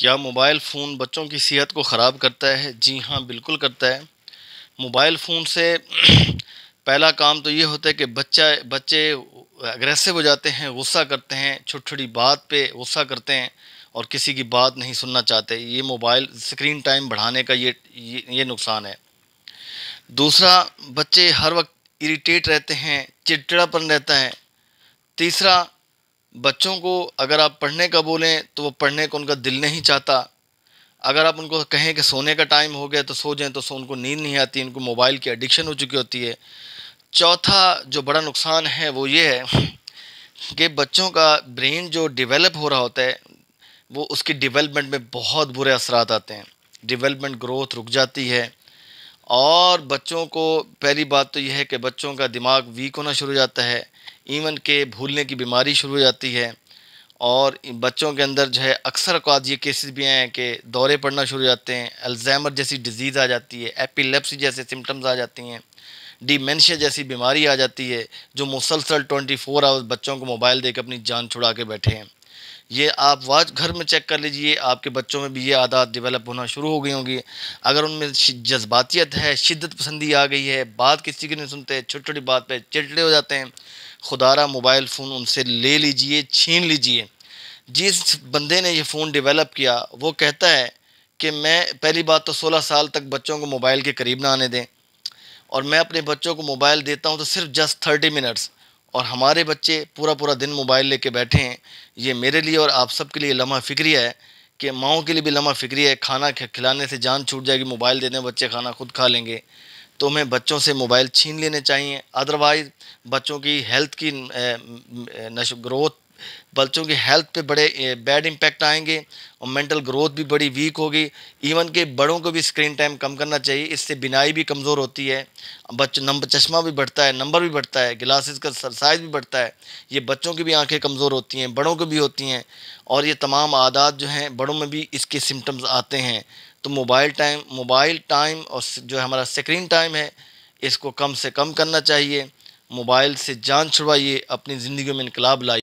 क्या mobile phone बच्चों की सेहत को ख़राब करता है जी हाँ बिल्कुल करता है मोबाइल फ़ोन से पहला काम तो ये होता है कि बच्चा बच्चे अग्रेसिव हो जाते हैं गुस्सा करते हैं छोटी छोटी बात पे गुस्सा करते हैं और किसी की बात नहीं सुनना चाहते ये मोबाइल स्क्रीन टाइम बढ़ाने का ये ये, ये नुकसान है दूसरा बच्चे हर वक्त इरीटेट रहते हैं चिड़चिड़ापन रहता है तीसरा बच्चों को अगर आप पढ़ने का बोलें तो वो पढ़ने को उनका दिल नहीं चाहता अगर आप उनको कहें कि सोने का टाइम हो गया तो सो जाएं तो सो उनको नींद नहीं आती उनको मोबाइल की एडिक्शन हो चुकी होती है चौथा जो बड़ा नुकसान है वो ये है कि बच्चों का ब्रेन जो डेवलप हो रहा होता है वो उसकी डेवलपमेंट में बहुत बुरे असरात आते हैं डेवलपमेंट ग्रोथ रुक जाती है और बच्चों को पहली बात तो यह है कि बच्चों का दिमाग वीक होना शुरू हो जाता है इवन के भूलने की बीमारी शुरू हो जाती है और बच्चों के अंदर जो है अक्सर अकात ये केसेस भी हैं कि दौरे पड़ना शुरू हो जाते हैं अल्जैमर जैसी डिजीज़ आ जाती है एपिलेप्सी जैसे सिम्टम्स आ जाती हैं डिमेंशिया जैसी बीमारी आ जाती है जो मुसलसल 24 फोर आवर्स बच्चों को मोबाइल देकर अपनी जान छुड़ा के बैठे हैं ये आप वाच घर में चेक कर लीजिए आपके बच्चों में भी ये आदत डेवलप होना शुरू हो गई होंगी अगर उनमें जज्बातियत है शिद्दत पसंदी आ गई है बात किसी की नहीं सुनते छोटी छोटी बात पे चिड़चिड़े हो जाते हैं खुदारा मोबाइल फ़ोन उनसे ले लीजिए छीन लीजिए जिस बंदे ने ये फ़ोन डेवलप किया वो कहता है कि मैं पहली बात तो सोलह साल तक बच्चों को मोबाइल के करीब ना आने दें और मैं अपने बच्चों को मोबाइल देता हूँ तो सिर्फ जस्ट थर्टी मिनट्स और हमारे बच्चे पूरा पूरा दिन मोबाइल लेके बैठे हैं ये मेरे लिए और आप सब के लिए लम्हा फिक्री है कि माओ के लिए भी लम्हा फिक्री है खाना खिलाने से जान छूट जाएगी मोबाइल दे बच्चे खाना खुद खा लेंगे तो हमें बच्चों से मोबाइल छीन लेने चाहिए अदरवाइज़ बच्चों की हेल्थ की नश ग्रोथ बच्चों की हेल्थ पे बड़े बैड इम्पैक्ट आएंगे और मेंटल ग्रोथ भी बड़ी वीक होगी इवन के बड़ों को भी स्क्रीन टाइम कम करना चाहिए इससे बिनाई भी कमज़ोर होती है बच्चों नंबर चश्मा भी बढ़ता है नंबर भी बढ़ता है ग्लासेस का साइज़ भी बढ़ता है ये बच्चों की भी आंखें कमज़ोर होती हैं बड़ों को भी होती हैं और ये तमाम आदात जो हैं बड़ों में भी इसके सिम्टम्स आते हैं तो मोबाइल टाइम मोबाइल टाइम और जो हमारा स्क्रीन टाइम है इसको कम से कम करना चाहिए मोबाइल से जान छुड़वाइए अपनी ज़िंदगी में इनकलाब लाइए